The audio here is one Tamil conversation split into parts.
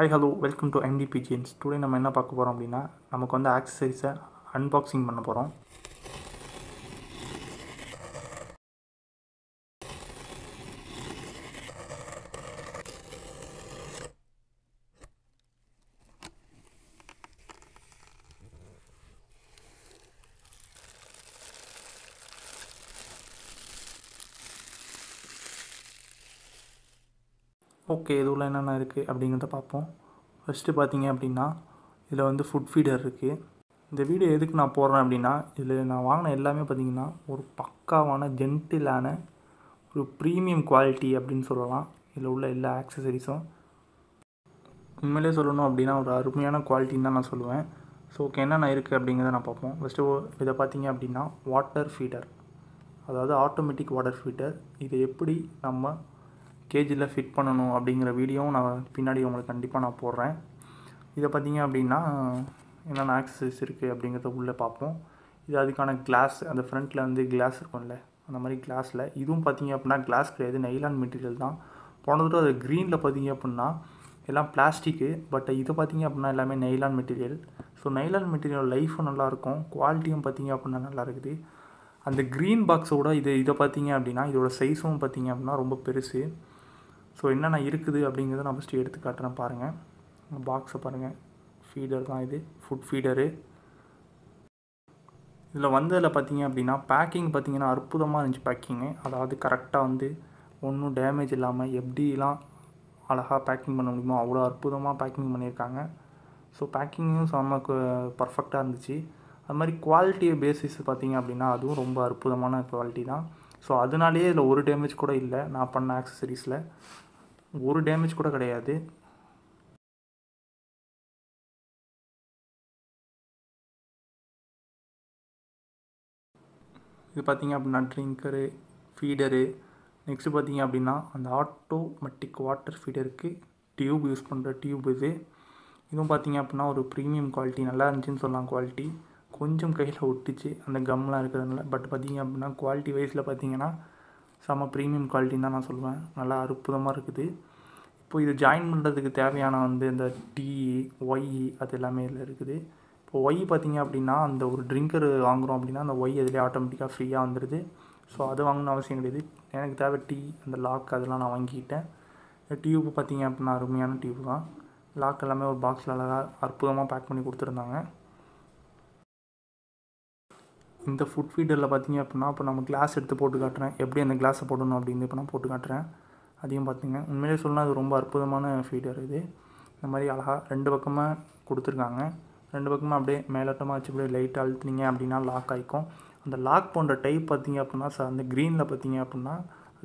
hi hello welcome to M D pigeons today நம்ம என்ன பார்க்க போகிறோம் அப்படின்னா நமக்கு வந்து ஆக்சசரிஸை அன்பாக்சிங் பண்ண போகிறோம் ஓகே இதுவில் என்னென்ன இருக்குது அப்படிங்கிறத பார்ப்போம் ஃபஸ்ட்டு பார்த்தீங்க அப்படின்னா இதில் வந்து ஃபுட் ஃபீடர் இருக்குது இந்த வீடியோ எதுக்கு நான் போடுறேன் அப்படின்னா இதில் நான் வாங்கின எல்லாமே பார்த்திங்கன்னா ஒரு பக்காவான ஜென்டிலான ஒரு ப்ரீமியம் குவாலிட்டி அப்படின்னு சொல்லலாம் இதில் உள்ள எல்லா ஆக்சசரிஸும் உண்மையிலே சொல்லணும் அப்படின்னா ஒரு அருமையான குவாலிட்டின்னு தான் நான் சொல்லுவேன் ஸோ ஓகே என்னென்ன இருக்குது அப்படிங்கிறத நான் பார்ப்போம் ஃபஸ்ட்டு இதை பார்த்தீங்க அப்படின்னா வாட்டர் ஃபீடர் அதாவது ஆட்டோமேட்டிக் வாட்டர் ஃபீட்டர் இது எப்படி நம்ம கேஜில் ஃபிட் பண்ணணும் அப்படிங்கிற வீடியோவும் நான் பின்னாடி உங்களுக்கு கண்டிப்பாக நான் போடுறேன் இதை பார்த்தீங்க அப்படின்னா என்னென்ன ஆக்சசரிஸ் இருக்குது அப்படிங்கிறத உள்ளே பார்ப்போம் இது அதுக்கான கிளாஸ் அந்த ஃப்ரண்ட்டில் வந்து கிளாஸ் இருக்கும்ல அந்த மாதிரி கிளாஸில் இதுவும் பார்த்தீங்க அப்படின்னா கிளாஸ் கிடையாது நைலான் மெட்டீரியல் தான் போன தடவை அது க்ரீனில் பார்த்தீங்க அப்படின்னா எல்லாம் பிளாஸ்டிக்கு பட் இதை பார்த்தீங்க அப்படின்னா எல்லாமே nylon material so nylon material லைஃபும் நல்லாயிருக்கும் குவாலிட்டியும் பார்த்தீங்க அப்படின்னா நல்லா இருக்குது அந்த க்ரீன் பாக்ஸோட இது இதை பார்த்தீங்க அப்படின்னா இதோட சைஸும் பார்த்தீங்க அப்படின்னா ரொம்ப பெருசு ஸோ என்னென்ன இருக்குது அப்படிங்கிறத நான் ஃபஸ்ட்டு எடுத்து காட்டுறேன் பாருங்கள் பாக்ஸை பாருங்கள் ஃபீடர் தான் இது ஃபுட் ஃபீடரு இதில் வந்ததில் பார்த்தீங்க அப்படின்னா பேக்கிங் பார்த்தீங்கன்னா அற்புதமாக இருந்துச்சு பேக்கிங்கு அதாவது கரெக்டாக வந்து ஒன்றும் டேமேஜ் இல்லாமல் எப்படிலாம் அழகாக பேக்கிங் பண்ண முடியுமோ அவ்வளோ அற்புதமாக பேக்கிங் பண்ணியிருக்காங்க ஸோ பேக்கிங்கும் செம்ம பர்ஃபெக்டாக இருந்துச்சு அது மாதிரி குவாலிட்டியை பேசிஸ் பார்த்திங்க அப்படின்னா அதுவும் ரொம்ப அற்புதமான குவாலிட்டி தான் ஸோ அதனாலேயே இதில் ஒரு டேமேஜ் கூட இல்லை நான் பண்ண ஆக்சசரிஸில் ஒரு டேமேஜ் கூட கிடையாது இது பார்த்தீங்க அப்படின்னா ட்ரிங்கரு ஃபீடரு நெக்ஸ்ட்டு பார்த்தீங்க அப்படின்னா அந்த ஆட்டோமேட்டிக் வாட்டர் ஃபீடருக்கு டியூப் யூஸ் பண்ணுற டியூப் இது இதுவும் பார்த்தீங்க அப்படின்னா ஒரு ப்ரீமியம் குவாலிட்டி நல்லா இருந்துச்சுன்னு சொல்லலாம் குவாலிட்டி கொஞ்சம் கையில் ஒட்டுச்சு அந்த கம்லாம் இருக்கிறதுனால பட் பார்த்திங்க அப்படின்னா குவாலிட்டி வைஸில் பார்த்திங்கன்னா செம்ம ப்ரீமியம் குவாலிட்டின்னு தான் நான் சொல்லுவேன் நல்லா அற்புதமாக இருக்குது இப்போ இது ஜாயின் பண்ணுறதுக்கு தேவையான வந்து இந்த டீ ஒய் அது எல்லாமே இதில் இருக்குது இப்போ ஒய் பார்த்திங்க அப்படின்னா அந்த ஒரு ட்ரிங்கர் வாங்குகிறோம் அப்படின்னா அந்த ஒய் அதிலே ஆட்டோமேட்டிக்காக ஃப்ரீயாக வந்துடுது ஸோ அது வாங்கணும் அவசியம் கிடையாது எனக்கு தேவை டீ அந்த லாக் அதெல்லாம் நான் வாங்கிக்கிட்டேன் டியூப் பார்த்திங்க அப்படின்னா அருமையான டியூப் தான் லாக் எல்லாமே ஒரு பாக்ஸில் அழகாக அற்புதமாக பேக் பண்ணி கொடுத்துருந்தாங்க இந்த ஃபுட் ஃபீடரில் பார்த்தீங்க அப்படின்னா இப்போ நம்ம கிளாஸ் எடுத்து போட்டு காட்டுறேன் எப்படி அந்த கிளாஸை போடணும் அப்படின்னு இப்போ நான் போட்டு காட்டுறேன் அதையும் பார்த்திங்க உண்மையிலே சொல்லணும் அது ரொம்ப அற்புதமான ஃபீடர் இது இந்த மாதிரி அழகாக ரெண்டு பக்கமாக கொடுத்துருக்காங்க ரெண்டு பக்கமாக அப்படியே மேலோட்டமாக வச்சு அப்படியே லைட்டாக அழுத்துனீங்க அப்படின்னா லாக் ஆகிக்கும் அந்த லாக் போன்ற டைப் பார்த்திங்க அப்படின்னா சார் அந்த க்ரீனில் பார்த்திங்க அப்படின்னா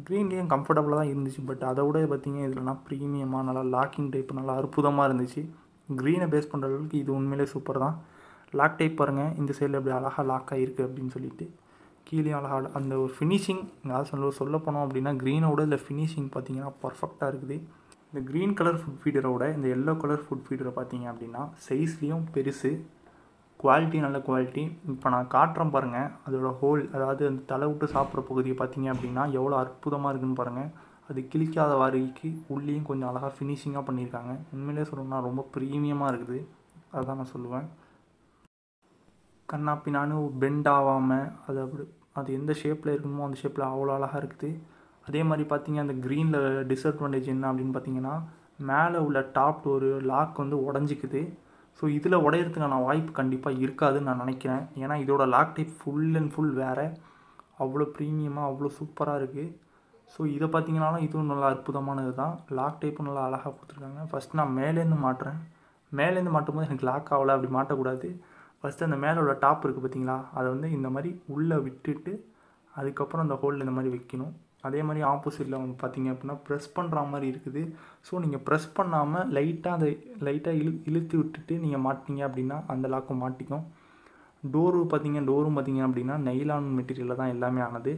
க்ரீன்லேயும் கம்ஃபர்டபுளாக தான் இருந்துச்சு பட் அதை விட பார்த்திங்க இதுலலாம் ப்ரீமியமாக நல்லா லாக்கிங் டைப் நல்லா அற்புதமாக இருந்துச்சு க்ரீனை பேஸ் பண்ணுற அளவுக்கு இது உண்மையிலே சூப்பர் தான் லாக் டைப் பாருங்கள் இந்த சைடில் எப்படி அழகாக லாக்காக இருக்குது அப்படின்னு சொல்லிட்டு கீழே அழகாக அந்த ஒரு ஃபினிஷிங் அதாவது சொல்ல சொல்ல போனோம் அப்படின்னா க்ரீனோட இல்லை ஃபினிஷிங் பார்த்தீங்கன்னா பர்ஃபெக்டாக இருக்குது இந்த க்ரீன் கலர் ஃபுட் ஃபீடரோட இந்த எல்லோ கலர் ஃபுட் ஃபீடரை பார்த்தீங்க அப்படின்னா சைஸ்லேயும் பெருசு குவாலிட்டி நல்ல குவாலிட்டி இப்போ நான் காட்டுறேன் பாருங்கள் அதோட ஹோல் அதாவது அந்த தலை விட்டு சாப்பிட்ற பகுதியை பார்த்தீங்க அப்படின்னா எவ்வளோ அற்புதமாக இருக்குன்னு பாருங்கள் அது கிழிக்காத வாரிக்கு உள்ளேயும் கொஞ்சம் அழகாக ஃபினிஷிங்காக பண்ணியிருக்காங்க உண்மையிலே சொல்லணும்னா ரொம்ப ப்ரீமியமாக இருக்குது அதுதான் நான் சொல்லுவேன் கண்ணா பெண்ட் ஆகாமல் அது அப்படி அது எந்த ஷேப்பில் இருக்கணுமோ அந்த ஷேப்பில் அவ்வளோ அழகாக இருக்குது அதே மாதிரி பார்த்தீங்க அந்த க்ரீனில் டிஸ்அட்வான்டேஜ் என்ன அப்படின்னு பார்த்தீங்கன்னா மேலே உள்ள டாப் ஒரு லாக் வந்து உடஞ்சிக்குது ஸோ இதில் உடையிறதுக்கான வாய்ப்பு கண்டிப்பாக இருக்காதுன்னு நான் நினைக்கிறேன் ஏன்னா இதோட lock type full and full வேறு அவ்வளோ ப்ரீமியமாக அவ்வளோ சூப்பராக இருக்குது ஸோ இதை பார்த்தீங்கனாலும் இதுவும் நல்லா அற்புதமானது தான் லாக் டைப்பும் நல்லா அழகாக கொடுத்துருக்காங்க ஃபஸ்ட் நான் மேலேருந்து மாட்டுறேன் மேலேருந்து மாட்டும் போது எனக்கு லாக் ஆகலை அப்படி மாட்டக்கூடாது ஃபஸ்ட்டு அந்த மேலோட டாப் இருக்குது பார்த்தீங்களா அதை வந்து இந்த மாதிரி உள்ளே விட்டுட்டு அதுக்கப்புறம் அந்த ஹோலில் இந்த மாதிரி வைக்கணும் அதே மாதிரி ஆப்போசிட்டில் வந்து பார்த்தீங்க அப்படின்னா ப்ரெஸ் பண்ணுற மாதிரி இருக்குது ஸோ நீங்கள் ப்ரெஸ் பண்ணாமல் லைட்டாக அதை லைட்டாக இழு இழுத்து விட்டுட்டு நீங்கள் மாட்டிங்க அப்படின்னா அந்த லாக்கும் மாட்டிக்கும் டோரு பார்த்தீங்க டோரும் பார்த்தீங்க அப்படின்னா நைலான் மெட்டீரியலில் தான் எல்லாமே ஆனது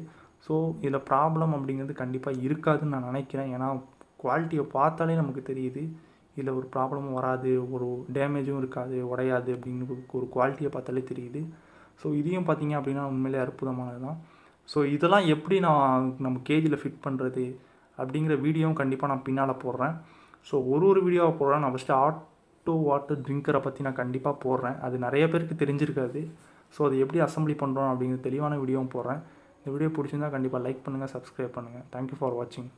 ஸோ இதில் ப்ராப்ளம் அப்படிங்கிறது கண்டிப்பாக இருக்காதுன்னு நான் நினைக்கிறேன் ஏன்னா குவாலிட்டியை பார்த்தாலே நமக்கு தெரியுது இதில் ஒரு ப்ராப்ளமும் வராது ஒரு டேமேஜும் இருக்காது உடையாது அப்படின்னு ஒரு குவாலிட்டியை பார்த்தாலே தெரியுது ஸோ இதையும் பார்த்தீங்க அப்படின்னா உண்மையிலே அற்புதமானது தான் ஸோ இதெல்லாம் எப்படி நான் நம்ம கேஜியில் ஃபிட் பண்ணுறது அப்படிங்கிற வீடியோவும் கண்டிப்பாக நான் பின்னால் போடுறேன் ஸோ ஒரு ஒரு வீடியோவை போடுறேன் நான் ஃபஸ்ட்டு ஆட்டோ வாட்டர் ட்ரிங்கரை பற்றி நான் கண்டிப்பாக போடுறேன் அது நிறைய பேருக்கு தெரிஞ்சிருக்காது ஸோ அதை எப்படி அசம்பிளி பண்ணுறோம் அப்படிங்கிற தெளிவான வீடியோவும் போடுறேன் இந்த வீடியோ பிடிச்சிருந்தால் கண்டிப்பாக லைக் பண்ணுங்கள் சப்ஸ்கிரைப் பண்ணுங்கள் தேங்க்யூ ஃபார் வாட்சிங்